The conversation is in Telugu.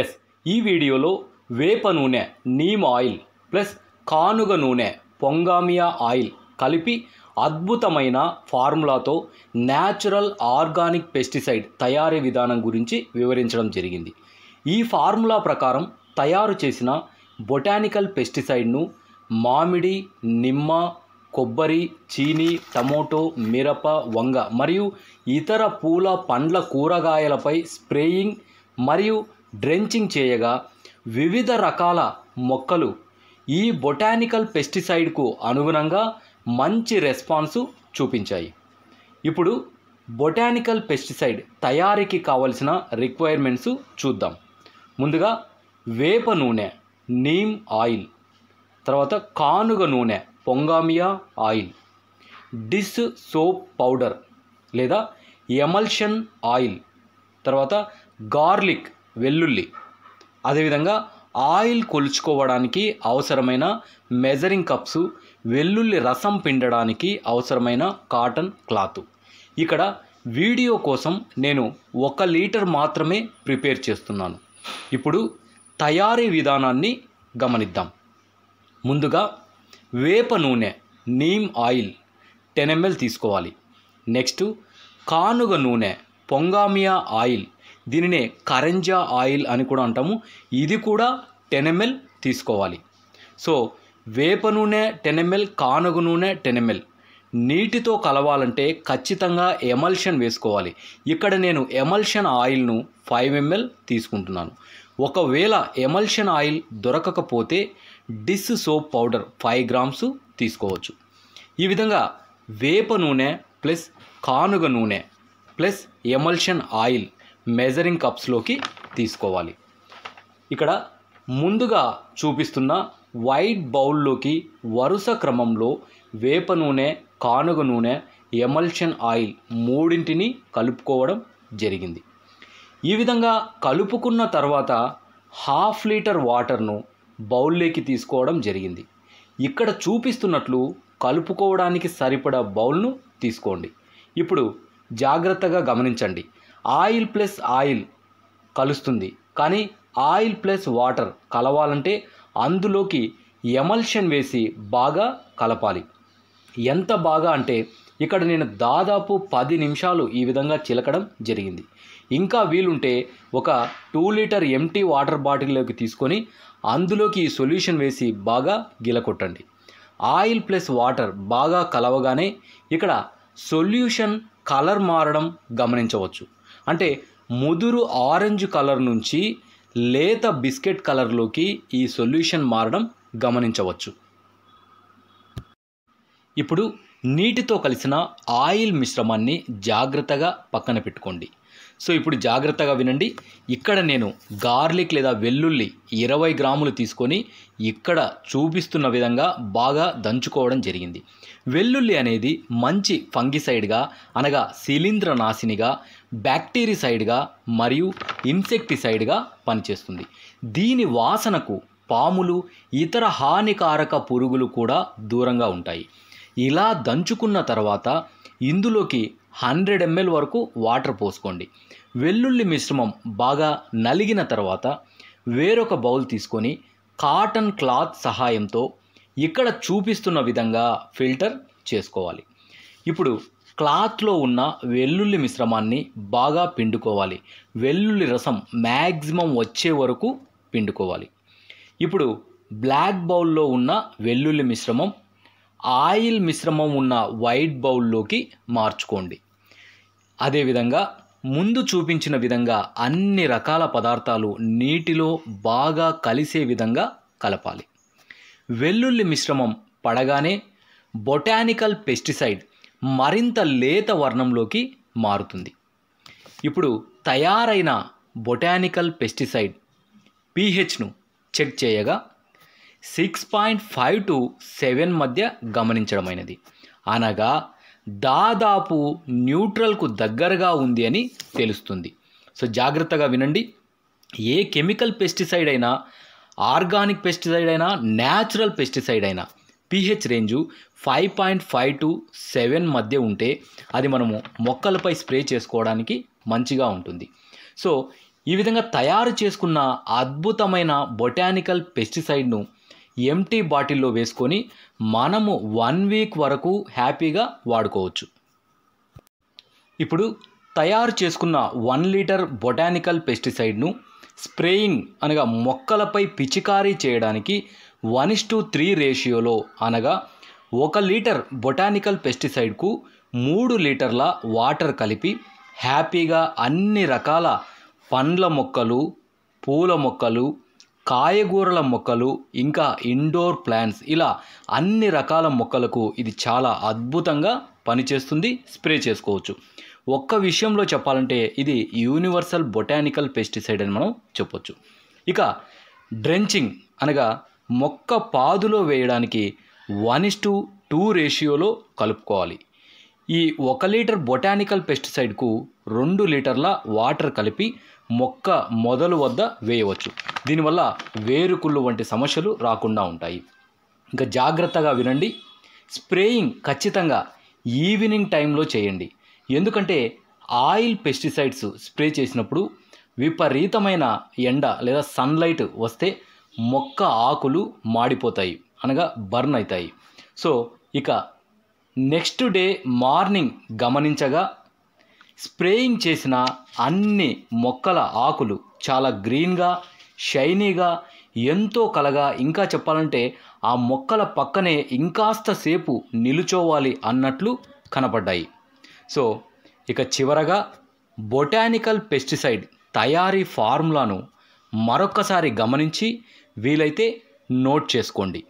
ఎస్ ఈ వీడియోలో వేప నూనె నీమ్ ఆయిల్ ప్లస్ కానుగ నూనె పొంగామియా ఆయిల్ కలిపి అద్భుతమైన ఫార్ములాతో న్యాచురల్ ఆర్గానిక్ పెస్టిసైడ్ తయారీ విధానం గురించి వివరించడం జరిగింది ఈ ఫార్ములా ప్రకారం తయారు చేసిన బొటానికల్ పెస్టిసైడ్ను మామిడి నిమ్మ కొబ్బరి చీని టమోటో మిరప వంగ మరియు ఇతర పూల పండ్ల కూరగాయలపై స్ప్రేయింగ్ మరియు డ్రెంచింగ్ చేయగా వివిధ రకాల మొక్కలు ఈ బొటానికల్ పెస్టిసైడ్కు అనుగుణంగా మంచి రెస్పాన్సు చూపించాయి ఇప్పుడు బొటానికల్ పెస్టిసైడ్ తయారీకి కావలసిన రిక్వైర్మెంట్స్ చూద్దాం ముందుగా వేప నూనె నీమ్ ఆయిల్ తర్వాత కానుగ నూనె pongamia oil dish soap powder లేదా ఎమల్షన్ ఆయిల్ తర్వాత గార్లిక్ వెల్లుల్లి అదేవిధంగా ఆయిల్ కొలుచుకోవడానికి అవసరమైన మెజరింగ్ కప్స్ వెల్లుల్లి రసం పిండడానికి అవసరమైన కాటన్ క్లాత్ ఇక్కడ వీడియో కోసం నేను ఒక లీటర్ మాత్రమే ప్రిపేర్ చేస్తున్నాను ఇప్పుడు తయారీ విధానాన్ని గమనిద్దాం ముందుగా వేప నూనె నీమ్ ఆయిల్ టెన్ ఎంఎల్ తీసుకోవాలి నెక్స్ట్ కానుగ నూనె పొంగామియా ఆయిల్ దీనినే కరెంజా ఆయిల్ అని కూడా అంటాము ఇది కూడా టెన్ ఎంఎల్ తీసుకోవాలి సో వేప నూనె టెన్ ఎంఎల్ నూనె టెన్ ఎంఎల్ నీటితో కలవాలంటే ఖచ్చితంగా ఎమల్షన్ వేసుకోవాలి ఇక్కడ నేను ఎమల్షన్ ఆయిల్ను ఫైవ్ ఎంఎల్ తీసుకుంటున్నాను ఒకవేళ ఎమల్షన్ ఆయిల్ దొరకకపోతే dish soap powder five grams తీసుకోవచ్చు ఈ విధంగా వేప నూనె ప్లస్ కానుగ నూనె ప్లస్ ఎమల్షన్ ఆయిల్ మెజరింగ్ కప్స్లోకి తీసుకోవాలి ఇక్కడ ముందుగా చూపిస్తున్న వైట్ బౌల్లోకి వరుస క్రమంలో వేప నూనె కానుగ నూనె ఎమల్షన్ ఆయిల్ మూడింటిని కలుపుకోవడం జరిగింది ఈ విధంగా కలుపుకున్న తర్వాత హాఫ్ లీటర్ వాటర్ను బౌల్లోకి తీసుకోవడం జరిగింది ఇక్కడ చూపిస్తున్నట్లు కలుపుకోవడానికి సరిపడా బౌల్ను తీసుకోండి ఇప్పుడు జాగ్రత్తగా గమనించండి ఆయిల్ ప్లస్ ఆయిల్ కలుస్తుంది కానీ ఆయిల్ ప్లస్ వాటర్ కలవాలంటే అందులోకి ఎమల్షన్ వేసి బాగా కలపాలి ఎంత బాగా అంటే ఇక్కడ నేను దాదాపు పది నిమిషాలు ఈ విధంగా చిలకడం జరిగింది ఇంకా వీలుంటే ఒక టూ లీటర్ ఎంటీ వాటర్ బాటిల్లోకి తీసుకొని అందులోకి ఈ సొల్యూషన్ వేసి బాగా గిలకొట్టండి ఆయిల్ ప్లస్ వాటర్ బాగా కలవగానే ఇక్కడ సొల్యూషన్ కలర్ మారడం గమనించవచ్చు అంటే ముదురు ఆరెంజ్ కలర్ నుంచి లేత బిస్కెట్ కలర్లోకి ఈ సొల్యూషన్ మారడం గమనించవచ్చు ఇప్పుడు నీటితో కలిసిన ఆయిల్ మిశ్రమాన్ని జాగ్రత్తగా పక్కన పెట్టుకోండి సో ఇప్పుడు జాగ్రత్తగా వినండి ఇక్కడ నేను గార్లిక్ లేదా వెల్లుల్లి ఇరవై గ్రాములు తీసుకొని ఇక్కడ చూపిస్తున్న విధంగా బాగా దంచుకోవడం జరిగింది వెల్లుల్లి అనేది మంచి ఫంగిసైడ్గా అనగా శిలీంద్ర నాశినిగా బ్యాక్టీరిసైడ్గా మరియు ఇన్సెక్టిసైడ్గా పనిచేస్తుంది దీని వాసనకు పాములు ఇతర హానికారక పురుగులు కూడా దూరంగా ఉంటాయి ఇలా దంచుకున్న తర్వాత ఇందులోకి హండ్రెడ్ ఎంఎల్ వరకు వాటర్ పోసుకోండి వెల్లుల్లి మిశ్రమం బాగా నలిగిన తర్వాత వేరొక బౌల్ తీసుకొని కాటన్ క్లాత్ సహాయంతో ఇక్కడ చూపిస్తున్న విధంగా ఫిల్టర్ చేసుకోవాలి ఇప్పుడు క్లాత్లో ఉన్న వెల్లుల్లి మిశ్రమాన్ని బాగా పిండుకోవాలి వెల్లుల్లి రసం మ్యాక్సిమం వచ్చే వరకు పిండుకోవాలి ఇప్పుడు బ్లాక్ బౌల్లో ఉన్న వెల్లుల్లి మిశ్రమం ఆయిల్ మిశ్రమం ఉన్న వైట్ బౌల్లోకి మార్చుకోండి అదేవిధంగా ముందు చూపించిన విధంగా అన్ని రకాల పదార్థాలు నీటిలో బాగా కలిసే విధంగా కలపాలి వెల్లుల్లి మిశ్రమం పడగానే బొటానికల్ పెస్టిసైడ్ మరింత లేత వర్ణంలోకి మారుతుంది ఇప్పుడు తయారైన బొటానికల్ పెస్టిసైడ్ పీహెచ్ను చెక్ చేయగా six point five to seven మధ్య గమనించడమైనది అనగా దాదాపు న్యూట్రల్కు దగ్గరగా ఉంది అని తెలుస్తుంది సో జాగ్రత్తగా వినండి ఏ కెమికల్ పెస్టిసైడ్ అయినా ఆర్గానిక్ పెస్టిసైడ్ అయినా న్యాచురల్ పెస్టిసైడ్ అయినా pH range five point five to seven మధ్య ఉంటే అది మనము మొక్కలపై స్ప్రే చేసుకోవడానికి మంచిగా ఉంటుంది సో ఈ విధంగా తయారు చేసుకున్న అద్భుతమైన బొటానికల్ పెస్టిసైడ్ను ఎంటీ బాటిల్లో వేసుకొని మనము వన్ వీక్ వరకు హ్యాపీగా వాడుకోవచ్చు ఇప్పుడు తయారు చేసుకున్న వన్ లీటర్ బొటానికల్ పెస్టిసైడ్ను స్ప్రేయింగ్ అనగా మొక్కలపై పిచికారీ చేయడానికి వన్ ఇస్ టు త్రీ రేషియోలో అనగా ఒక లీటర్ బొటానికల్ పెస్టిసైడ్కు మూడు లీటర్ల వాటర్ కలిపి హ్యాపీగా అన్ని రకాల పండ్ల మొక్కలు పూల మొక్కలు కాయగూరల మొక్కలు ఇంకా ఇండోర్ ప్లాంట్స్ ఇలా అన్ని రకాల మొక్కలకు ఇది చాలా అద్భుతంగా పనిచేస్తుంది స్ప్రే చేసుకోవచ్చు ఒక్క విషయంలో చెప్పాలంటే ఇది యూనివర్సల్ బొటానికల్ పెస్టిసైడ్ అని మనం చెప్పొచ్చు ఇక డ్రెంచింగ్ అనగా మొక్క పాదులో వేయడానికి వన్ ఇస్ టు టూ రేషియోలో కలుపుకోవాలి ఈ ఒక లీటర్ బొటానికల్ పెస్టిసైడ్కు రెండు లీటర్ల వాటర్ కలిపి మొక్క మొదలు వద్ద వేయవచ్చు దీనివల్ల వేరుకుళ్ళు వంటి సమస్యలు రాకుండా ఉంటాయి ఇంకా జాగ్రత్తగా వినండి స్ప్రేయింగ్ ఖచ్చితంగా ఈవినింగ్ టైంలో చేయండి ఎందుకంటే ఆయిల్ పెస్టిసైడ్స్ స్ప్రే చేసినప్పుడు విపరీతమైన ఎండ లేదా సన్లైట్ వస్తే మొక్క ఆకులు మాడిపోతాయి అనగా బర్న్ అవుతాయి సో ఇక నెక్స్ట్ డే మార్నింగ్ గమనించగా స్ప్రేయింగ్ చేసిన అన్ని మొక్కల ఆకులు చాలా గ్రీన్గా షైనీగా ఎంతో కలగా ఇంకా చెప్పాలంటే ఆ మొక్కల పక్కనే ఇంకాస్త సేపు నిలుచోవాలి అన్నట్లు కనపడ్డాయి సో ఇక చివరగా బొటానికల్ పెస్టిసైడ్ తయారీ ఫార్ములాను మరొక్కసారి గమనించి వీలైతే నోట్ చేసుకోండి